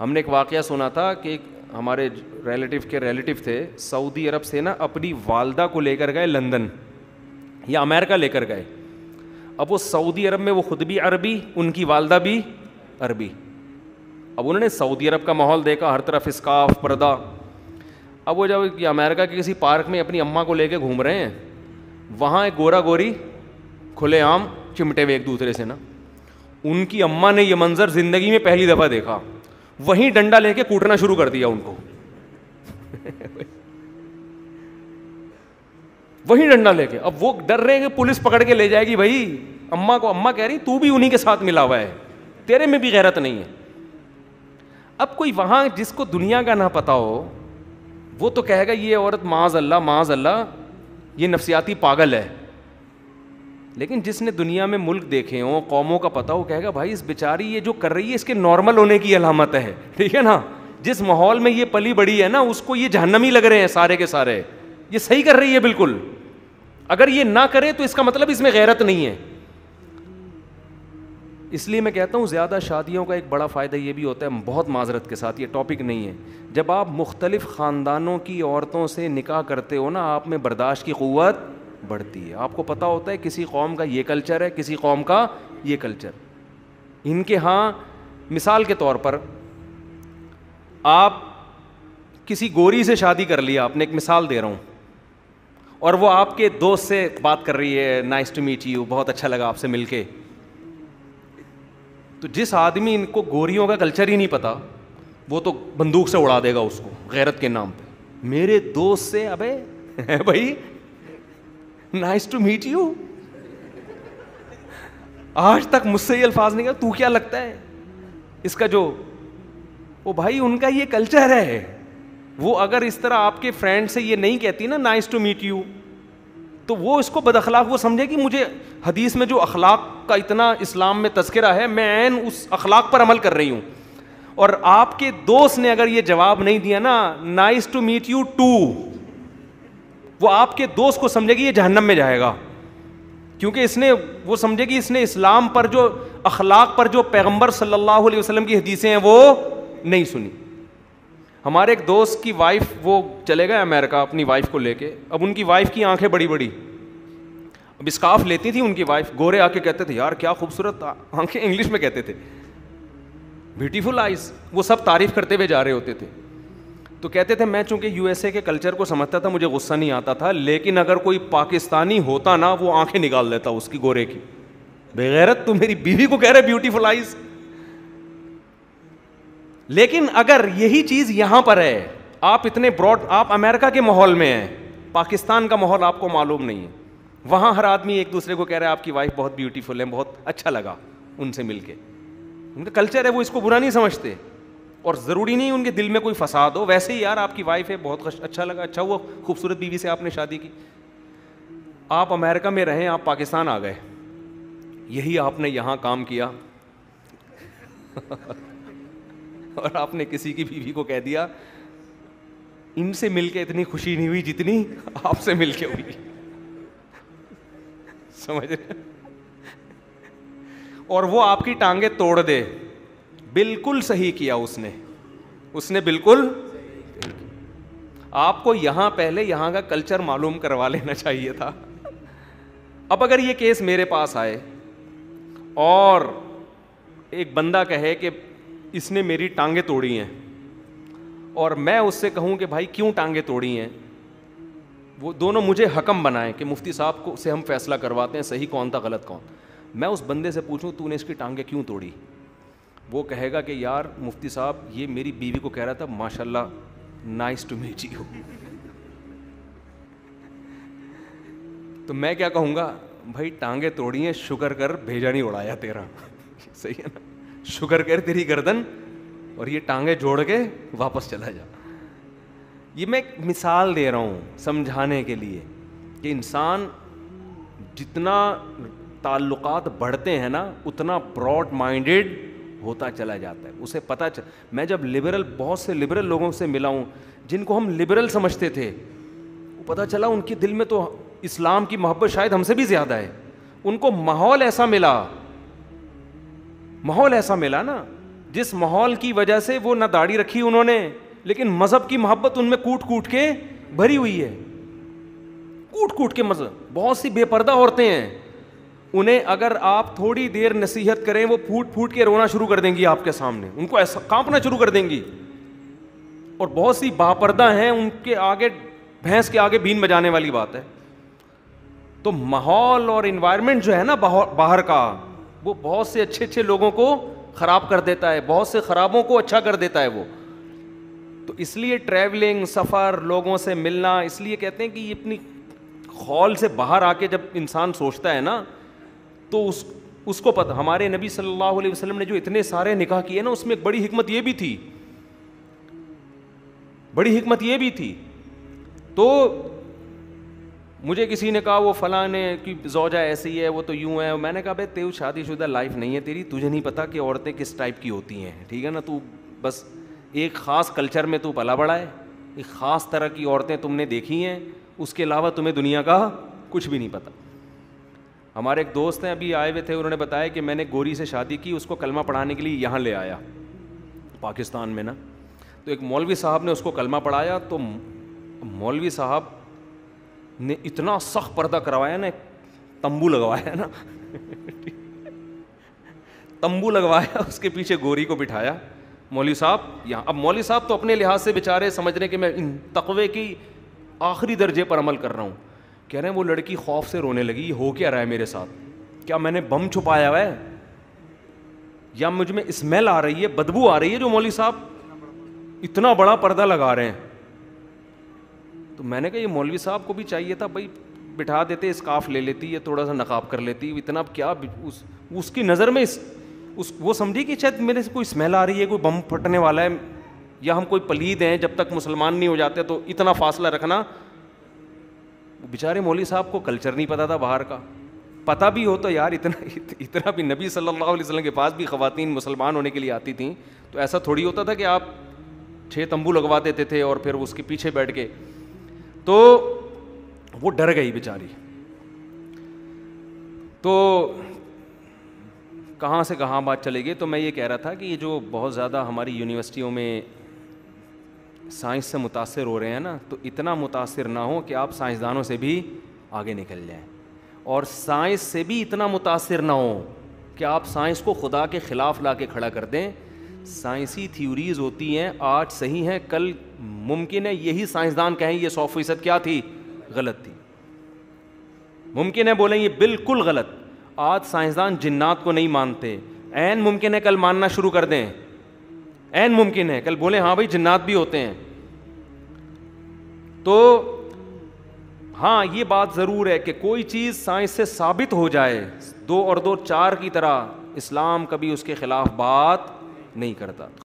हमने एक वाक़ सुना था कि हमारे रिलेटिव के रिलेटिव थे सऊदी अरब से ना अपनी वालदा को लेकर गए लंदन या अमेरिका लेकर गए अब वो सऊदी अरब में वो खुद भी अरबी उनकी वालदा भी अरबी अब उन्होंने सऊदी अरब का माहौल देखा हर तरफ इसकाफ़ पर्दा अब वो जब अमेरिका के किसी पार्क में अपनी अम्मा को लेकर घूम रहे हैं वहाँ एक गोरा गोरी खुलेआम चिमटे हुए एक दूसरे से ना उनकी अम्मा ने यह मंज़र ज़िंदगी में पहली दफ़ा देखा वहीं डंडा लेके कूटना शुरू कर दिया उनको वहीं डंडा लेके अब वो डर रहे हैं कि पुलिस पकड़ के ले जाएगी भाई अम्मा को अम्मा कह रही तू भी उन्हीं के साथ मिला हुआ है तेरे में भी गैरत नहीं है अब कोई वहां जिसको दुनिया का ना पता हो वो तो कहेगा ये औरत माज अल्लाह माज अल्लाह ये नफसियाती पागल है लेकिन जिसने दुनिया में मुल्क देखे हो कौमों का पता हो कहेगा भाई इस बेचारी ये जो कर रही है इसके नॉर्मल होने की अलामत है ठीक है ना जिस माहौल में ये पली बड़ी है ना उसको ये जहनमी लग रहे हैं सारे के सारे ये सही कर रही है बिल्कुल अगर ये ना करे तो इसका मतलब इसमें गैरत नहीं है इसलिए मैं कहता हूँ ज़्यादा शादियों का एक बड़ा फ़ायदा ये भी होता है बहुत माजरत के साथ ये टॉपिक नहीं है जब आप मुख्तलिफ़ ख़ानदानों की औरतों से निकाह करते हो ना आप में बर्दाश्त की क़वत बढ़ती है आपको पता होता है किसी कौम का ये कल्चर है किसी कौम का ये कल्चर इनके यहाँ मिसाल के तौर पर आप किसी गोरी से शादी कर लिया आपने एक मिसाल दे रहा हूँ और वो आपके दोस्त से बात कर रही है नाइस टू मीट यू बहुत अच्छा लगा आपसे मिलके तो जिस आदमी इनको गोरियों का कल्चर ही नहीं पता वो तो बंदूक से उड़ा देगा उसको गैरत के नाम पे मेरे दोस्त से अबे भाई नाइस टू मीट यू आज तक मुझसे ये अल्फाज नहीं तू क्या लगता है इसका जो वो भाई उनका ये कल्चर है वो अगर इस तरह आपके फ्रेंड से ये नहीं कहती ना नाइस टू मीट यू तो वो इसको बदखलाक वो समझे कि मुझे हदीस में जो अखलाक का इतना इस्लाम में तस्करा है मैं ऐन उस अखलाक पर अमल कर रही हूँ और आपके दोस्त ने अगर ये जवाब नहीं दिया ना nice to meet you too वो आपके दोस्त को समझेगी ये जहन्नम में जाएगा क्योंकि इसने वो समझेगी इसने इस्लाम पर जो अखलाक पर जो पैगम्बर सल्लल्लाहु अलैहि वसल्लम की हदीसें हैं वो नहीं सुनी हमारे एक दोस्त की वाइफ वो चले गए अमेरिका अपनी वाइफ को लेके अब उनकी वाइफ की आंखें बड़ी बड़ी अब स्काफ लेती थी उनकी वाइफ गोरे आके कहते थे यार क्या खूबसूरत आंखें इंग्लिश में कहते थे ब्यूटीफुल आइज वो सब तारीफ करते हुए जा रहे होते थे तो कहते थे मैं चूंकि यूएसए के कल्चर को समझता था मुझे गुस्सा नहीं आता था लेकिन अगर कोई पाकिस्तानी होता ना वो आंखें निकाल देता उसकी गोरे की बेगैरत तू मेरी बीवी को कह रहे ब्यूटीफुल आइज लेकिन अगर यही चीज यहां पर है आप इतने ब्रॉड आप अमेरिका के माहौल में हैं पाकिस्तान का माहौल आपको मालूम नहीं है वहां हर आदमी एक दूसरे को कह रहे है आपकी वाइफ बहुत ब्यूटीफुल है बहुत अच्छा लगा उनसे मिलके उनका कल्चर है वो इसको बुरा नहीं समझते और ज़रूरी नहीं उनके दिल में कोई फसाद हो वैसे ही यार आपकी वाइफ है बहुत अच्छा लगा अच्छा हुआ खूबसूरत बीवी से आपने शादी की आप अमेरिका में रहें आप पाकिस्तान आ गए यही आपने यहाँ काम किया और आपने किसी की बीवी को कह दिया इनसे मिलके इतनी खुशी नहीं हुई जितनी आपसे मिलके हुई समझ रहे और वो आपकी टांगे तोड़ दे बिल्कुल सही किया उसने उसने बिल्कुल आपको यहां पहले यहां का कल्चर मालूम करवा लेना चाहिए था अब अगर ये केस मेरे पास आए और एक बंदा कहे कि इसने मेरी टांगे तोड़ी हैं और मैं उससे कहूं कि भाई क्यों टांगे तोड़ी हैं वो दोनों मुझे हकम बनाएं कि मुफ्ती साहब को से हम फैसला करवाते हैं सही कौन था गलत कौन मैं उस बंदे से पूछूं तूने इसकी टांगे क्यों तोड़ी वो कहेगा कि यार मुफ्ती साहब ये मेरी बीवी को कह रहा था माशाल्लाह नाइस टू मीट यू तो मैं क्या कहूँगा भाई टांगे तोड़ी हैं शुगर कर भेजा नहीं उड़ाया तेरा सही है ना शुगर कर तेरी गर्दन और ये टांगे जोड़ के वापस चला जा ये मैं एक मिसाल दे रहा हूँ समझाने के लिए कि इंसान जितना ताल्लुकात बढ़ते हैं ना उतना ब्रॉड माइंडेड होता चला जाता है उसे पता चल मैं जब लिबरल बहुत से लिबरल लोगों से मिला हूँ जिनको हम लिबरल समझते थे वो पता चला उनके दिल में तो इस्लाम की मोहब्बत शायद हमसे भी ज़्यादा है उनको माहौल ऐसा मिला माहौल ऐसा मिला ना जिस माहौल की वजह से वो ना दाढ़ी रखी उन्होंने लेकिन मज़हब की मोहब्बत उनमें कूट कूट के भरी हुई है कूट कूट के मज़हब बहुत सी बेपर्दा औरतें हैं उन्हें अगर आप थोड़ी देर नसीहत करें वो फूट फूट के रोना शुरू कर देंगी आपके सामने उनको ऐसा कांपना शुरू कर देंगी और बहुत सी बापर्दा हैं उनके आगे भैंस के आगे बीन बजाने वाली बात है तो माहौल और इन्वायरमेंट जो है ना बाहर का वो बहुत से अच्छे अच्छे लोगों को ख़राब कर देता है बहुत से ख़राबों को अच्छा कर देता है वो तो इसलिए ट्रैवलिंग सफ़र लोगों से मिलना इसलिए कहते हैं कि अपनी हॉल से बाहर आके जब इंसान सोचता है ना तो उस उसको पता हमारे नबी सल्लल्लाहु अलैहि वसल्लम ने जो इतने सारे निकाह किए ना उसमें एक बड़ी हिकमत ये भी थी बड़ी हिकमत ये भी थी तो मुझे किसी ने कहा वो फलाने की कि जोजा ऐसी है वो तो यूं है मैंने कहा भाई तेरी शादीशुदा लाइफ नहीं है तेरी तुझे नहीं पता कि औरतें किस टाइप की होती हैं ठीक है ना तू बस एक ख़ास कल्चर में तू पला बढ़ा है एक ख़ास तरह की औरतें तुमने देखी हैं उसके अलावा तुम्हें दुनिया का कुछ भी नहीं पता हमारे एक दोस्त हैं अभी आए हुए थे उन्होंने बताया कि मैंने गोरी से शादी की उसको कलमा पढ़ाने के लिए यहाँ ले आया पाकिस्तान में ना तो एक मौलवी साहब ने उसको कलमा पढ़ाया तो मौलवी साहब ने इतना सख्त पर्दा करवाया ना तंबू लगवाया ना तंबू लगवाया उसके पीछे गोरी को बिठाया मौलवी साहब यहाँ अब मौलवी साहब तो अपने लिहाज से बेचारे समझ रहे कि मैं इन तकवे की आखिरी दर्जे पर अमल कर रहा हूँ कह रहे हैं वो लड़की खौफ से रोने लगी हो क्या रहा है मेरे साथ क्या मैंने बम छुपाया हुआ है या मुझ में स्मेल आ रही है बदबू आ रही है जो मौली साहब इतना बड़ा पर्दा लगा रहे हैं तो मैंने कहा ये मौलवी साहब को भी चाहिए था भाई बिठा देते स्काफ ले लेती या थोड़ा सा नकाब कर लेती इतना क्या उस उसकी नज़र में इस, उस वो समझी कि शायद मेरे से कोई स्मेल आ रही है कोई बम फटने वाला है या हम कोई पलीद हैं जब तक मुसलमान नहीं हो जाते तो इतना फासला रखना बेचारे मौली साहब को कल्चर नहीं पता था बाहर का पता भी हो तो यार इतना इतना भी नबी सल्लल्लाहु अलैहि वसल्लम के पास भी खवतिन मुसलमान होने के लिए आती थी तो ऐसा थोड़ी होता था कि आप छः तंबू लगवा देते थे और फिर उसके पीछे बैठ के तो वो डर गई बेचारी तो कहाँ से कहाँ बात चलेगी तो मैं ये कह रहा था कि ये जो बहुत ज़्यादा हमारी यूनिवर्सिटियों में साइंस से मुतासर हो रहे हैं ना तो इतना मुतासर ना हो कि आप साइंसदानों से भी आगे निकल जाएं और साइंस से भी इतना मुतासर ना हो कि आप साइंस को खुदा के ख़िलाफ़ ला के खड़ा कर दें साइंसी थ्योरीज़ होती हैं आज सही हैं कल मुमकिन है यही साइंसदान कहें ये सौ फीसद क्या थी गलत थी मुमकिन है बोलें ये बिल्कुल गलत आज साइंसदान जिन्नात को नहीं मानते एन मुमकिन है कल मानना शुरू कर दें एन मुमकिन है कल बोले हाँ भाई जिन्नात भी होते हैं तो हाँ ये बात ज़रूर है कि कोई चीज़ साइंस से साबित हो जाए दो और दो चार की तरह इस्लाम कभी उसके ख़िलाफ़ बात नहीं करता